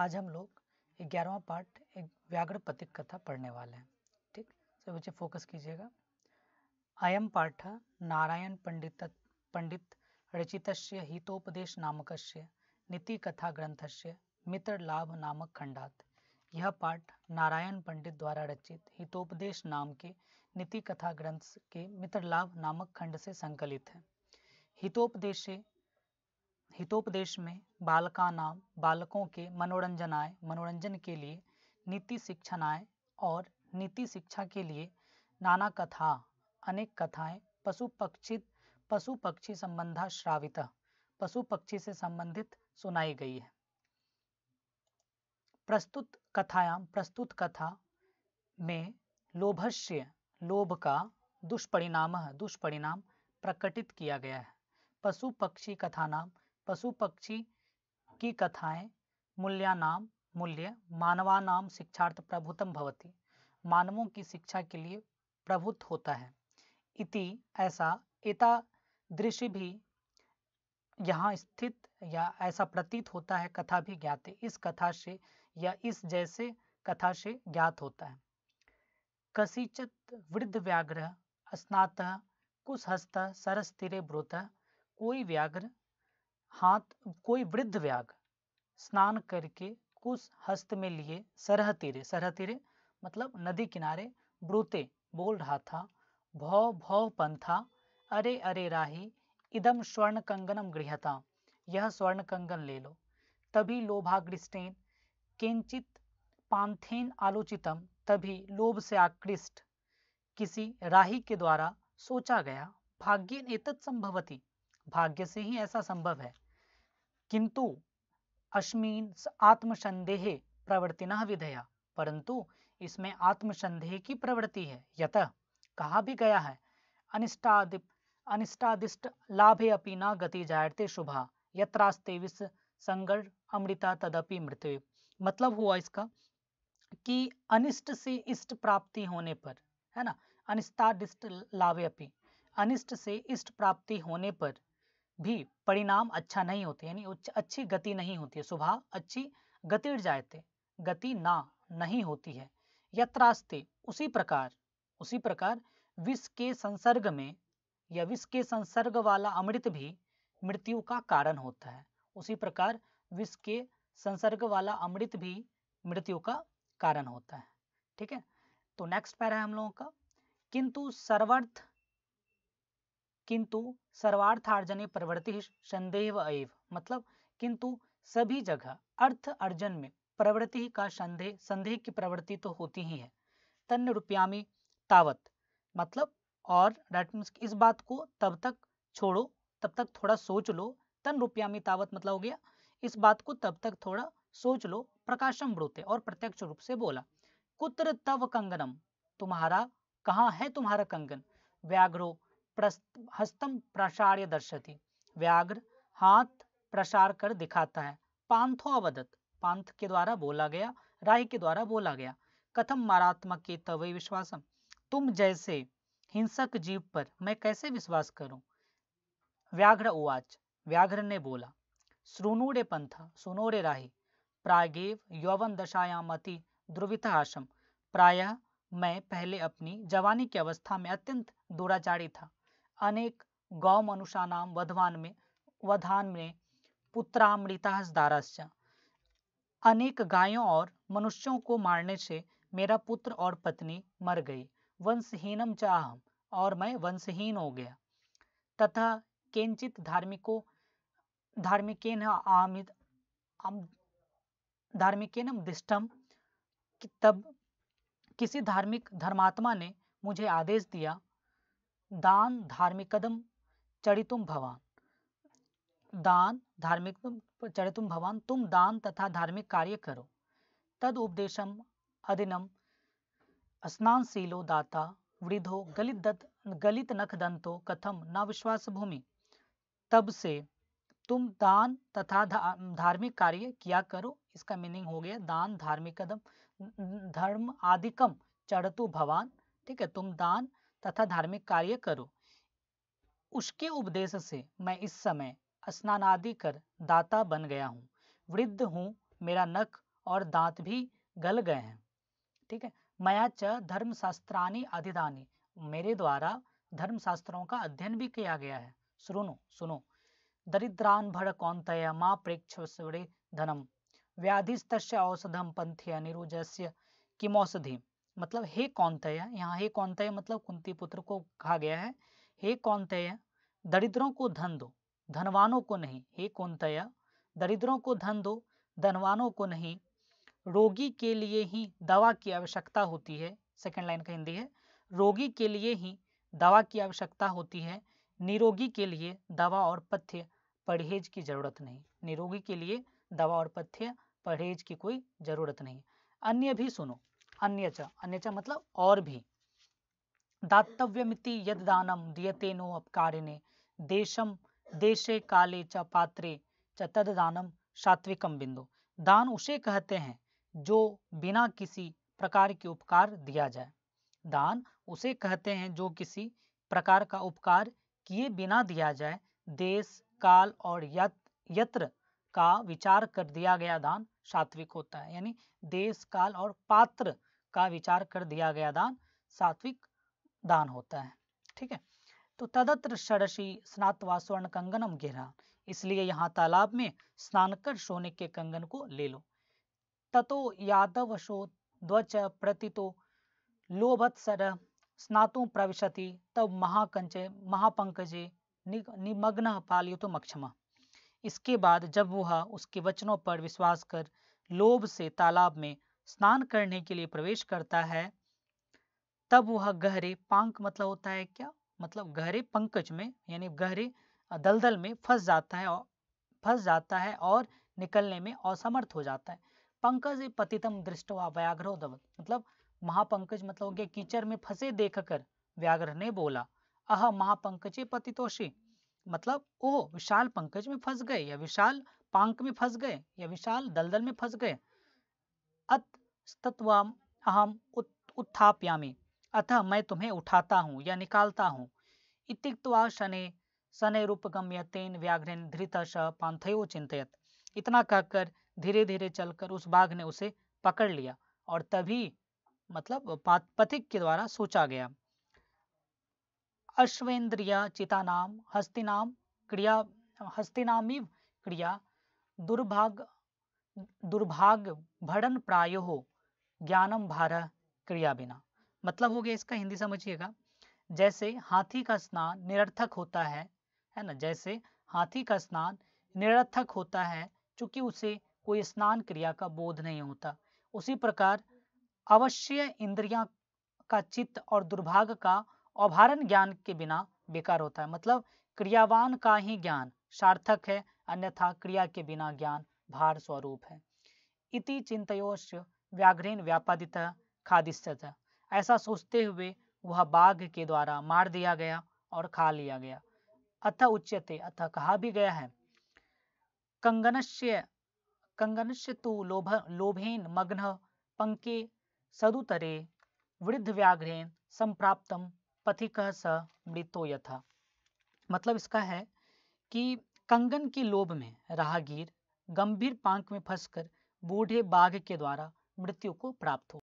आज हम लोग ग्यारहवा पार्ट एक व्याघ्र पतिक कथा पढ़ने वाले हैं ठीक सो बच्चे फोकस कीजिएगा अयम पाठ नारायण पंडित पंडित रचित हितोपदेश नामक नीति कथा ग्रंथ से मित्र लाभ नामक खंडात यह पाठ नारायण पंडित द्वारा रचित हितोपदेश नाम के नीति कथा ग्रंथ के मित्र लाभ नामक खंड से संकलित है हितोपदेश हितोपदेश में बालका नाम बालकों के मनोरंजनाय मनोरंजन के लिए नीति शिक्षणाएँ और नीति शिक्षा के लिए नाना कथा अनेक कथाएं पशु पक्षी पशु पक्षी संबंधा श्रावित पशु पक्षी से संबंधित सुनाई गई है प्रस्तुत कथायाम प्रस्तुत कथा में लोभस्य लोभ का दुष्परिणाम दुष्परिणाम प्रकटित किया गया है पशु पक्षी कथा नाम पशु पक्षी की कथाएं मूल्यानाम मूल्य मानवानाम शिक्षार्थ प्रभुतम भवती मानवों की शिक्षा के लिए प्रभुत होता है इति ऐसा एता दृश्य भी यहाँ स्थित या ऐसा प्रतीत होता है कथा भी ज्ञाते इस कथा से या इस जैसे कथा से ज्ञात होता है कसिचित वृद्ध व्याघ्र स्नात कुशहस्त सरस तिरे ब्रोत कोई व्याघ्र हाथ कोई वृद्ध व्याग स्नान करके कुछ हस्त में लिए सरह तीरे सरह तीरे मतलब नदी किनारे ब्रूते बोल रहा था भौ भौ पंथा अरे अरे राही इदम स्वर्ण कंगनम गृहता यह स्वर्ण कंगन ले लो तभी लोभाग्रिस्टेन किंचित पांथेन आलोचितम तभी लोभ से आकृष्ट किसी राही के द्वारा सोचा गया भाग्य एतत् संभवती भाग्य से ही ऐसा संभव है किंतु अश्मीन आत्मसंदेह प्रवर्तिना विधेया परंतु इसमें आत्मसंदेह की प्रवृत्ति है यत कहा भी गया है अनिष्टादि अनिष्टादिष्ट लाभे अपि न गति जायते शुभा यत्रास्ते विस संगर अमृता तदपि मृत्यु मतलब हुआ इसका कि अनिष्ट से इष्ट प्राप्ति होने पर है ना अनिष्टादिष्ट लाभे अपि अनिष्ट से इष्ट प्राप्ति होने पर भी परिणाम अच्छा नहीं होते यानी अच्छी गति नहीं होती है स्वभाव अच्छी गति जायते गति ना नहीं होती है यत्रास्ते उसी प्रकार उसी प्रकार विष के संसर्ग में या विष के संसर्ग वाला अमृत भी मृत्यु का कारण होता है उसी प्रकार विष के संसर्ग वाला अमृत भी मृत्यु का कारण होता है ठीक है तो नेक्स्ट पैरा है हम लोगों का किंतु सर्वर्थ किंतु सर्वार्थार्जने प्रवृत्ति संदेह एव मतलब किंतु सभी जगह अर्थ अर्जन में प्रवृत्ति का संदेह संदेह की प्रवृत्ति तो होती ही है तन्न रुपयामी तावत मतलब और मीन्स इस बात को तब तक छोड़ो तब तक थोड़ा सोच लो तन रुपयामी तावत मतलब हो गया इस बात को तब तक थोड़ा सोच लो प्रकाशम ब्रोते और प्रत्यक्ष रूप से बोला कुत्र तव कंगनम तुम्हारा कहाँ है तुम्हारा कंगन व्याघ्रो हस्तम प्रसार्य दर्शति व्याघ्र हाथ प्रसार कर दिखाता है पांथो अवदत पांथ के द्वारा बोला गया राय के द्वारा बोला गया कथम मारात्मक के तवे विश्वासम तुम जैसे हिंसक जीव पर मैं कैसे विश्वास करूं व्याघ्र उवाच व्याघ्र ने बोला श्रुणु रे सुनोरे राही प्रागेव यौवन दशायाम अति द्रुविता आशम प्राय मैं पहले अपनी जवानी की अवस्था में अत्यंत दुराचारी था अनेक गौ मनुषाणां वधवान में वधान में पुत्रामृता अनेक गायों और मनुष्यों को मारने से मेरा पुत्र और पत्नी मर गई वंशहीनम चाहम और मैं वंशहीन हो गया तथा केंचित धार्मिको धार्मिकेन आमित धार्मिकेन दिष्टम कि तब किसी धार्मिक धर्मात्मा ने मुझे आदेश दिया दान धार्मिक कदम चरितुम भवान दान धार्मिक चरितुम भवान तुम दान तथा धार्मिक कार्य करो तद उपदेशम अधिनम स्नान स्नानशीलो दाता वृद्धो गलित दत्त गलित नख दंतो कथम न विश्वास भूमि तब से तुम दान तथा धार्मिक कार्य किया करो इसका मीनिंग हो गया दान धार्मिक कदम धर्म आदिकम चढ़तु भवान ठीक है तुम दान तथा धार्मिक कार्य करो उसके उपदेश से मैं इस समय स्नान आदि कर दाता बन गया हूँ वृद्ध हूँ मेरा नख और दांत भी गल गए हैं ठीक है मया च धर्मशास्त्रानी अधिदानी मेरे द्वारा धर्मशास्त्रों का अध्ययन भी किया गया है सुनो सुनो दरिद्रान भर कौंतय माँ प्रेक्षवरे धनम व्याधिस्त औषधम पंथ्य निरुजस्य किमौषधि मतलब हे कौनतया यहाँ हे कौनतय मतलब कुंती पुत्र को कहा गया है हे कौनतय दरिद्रों को धन दो धनवानों को नहीं हे कौनतया दरिद्रों को धन दो धनवानों को नहीं रोगी के लिए ही दवा की आवश्यकता होती है सेकेंड लाइन का हिंदी है रोगी के लिए ही दवा की आवश्यकता होती है निरोगी के लिए दवा और पथ्य परहेज की जरूरत नहीं निरोगी के लिए दवा और पथ्य परहेज की कोई जरूरत नहीं अन्य भी सुनो अन्य च अन्य मतलब और भी दातव्यमिति यद दानम दियते नो अपकारिणे देशम देशे काले च पात्रे च तद दानम सात्विकम बिंदु दान उसे कहते हैं जो बिना किसी प्रकार के उपकार दिया जाए दान उसे कहते हैं जो किसी प्रकार का उपकार किए बिना दिया जाए देश काल और यत, यत्र का विचार कर दिया गया दान सात्विक होता है यानी देश काल और पात्र का विचार कर दिया गया दान सात्विक दान होता है ठीक है तो तदत्र षडशी स्नातवा स्वर्ण कंगनम गहरा इसलिए यहाँ तालाब में स्नान कर सोने के कंगन को ले लो ततो यादव शो ध्वच प्रतितो सर स्नातु प्रविशति तब महाकंचे महापंकजे निमग्न पालियो तो मक्षमा इसके बाद जब वह उसके वचनों पर विश्वास कर लोभ से तालाब में स्नान करने के लिए प्रवेश करता है तब वह गहरे पांक मतलब होता है क्या मतलब गहरे पंकज में यानी गहरे दलदल में फंस जाता है फंस जाता है और निकलने में असमर्थ हो जाता है पंकज पतितम दृष्ट हुआ व्याघ्रो मतलब महापंकज मतलब हो गया कीचड़ में फंसे देखकर व्याघ्र ने बोला अह महापंकज पतितोषी मतलब ओह विशाल पंकज में फंस गए या विशाल पांक में फंस गए या विशाल दलदल में फंस गए तत्वाम अहम उत, अतः मैं तुम्हें उठाता हूँ या निकालता हूँ इतिक्तवा शनि शनि रूपगम्य तेन व्याघ्रेन धृत पांथयो चिंतित इतना कहकर धीरे धीरे चलकर उस बाघ ने उसे पकड़ लिया और तभी मतलब पथिक के द्वारा सोचा गया अश्वेंद्रिया चितानाम हस्तिनाम क्रिया हस्तिनामिव क्रिया दुर्भाग दुर्भाग भड़न प्रायो हो ज्ञानम भार क्रिया बिना मतलब हो गया इसका हिंदी समझिएगा जैसे हाथी का स्नान निरर्थक होता है है ना जैसे हाथी का स्नान निरर्थक होता है चूंकि उसे कोई स्नान क्रिया का बोध नहीं होता उसी प्रकार अवश्य इंद्रिया का चित्त और दुर्भाग्य का अभारण ज्ञान के बिना बेकार होता है मतलब क्रियावान का ही ज्ञान सार्थक है अन्यथा क्रिया के बिना ज्ञान भार स्वरूप है इति चिंतोश व्याघ्रेन व्यापादित खादिस्त ऐसा सोचते हुए वह बाघ के द्वारा मार दिया गया और खा लिया गया अथ उच्यते अथ कहा भी गया है कंगनस्य कंगनस्य तु लोभ लोभेन मग्न पंके सदुतरे वृद्ध व्याघ्रेन संप्राप्तम पथिक स मृतो यथा मतलब इसका है कि कंगन के लोभ में राहगीर गंभीर पांक में फंसकर बूढ़े बाघ के द्वारा मृत्यु को प्राप्त हो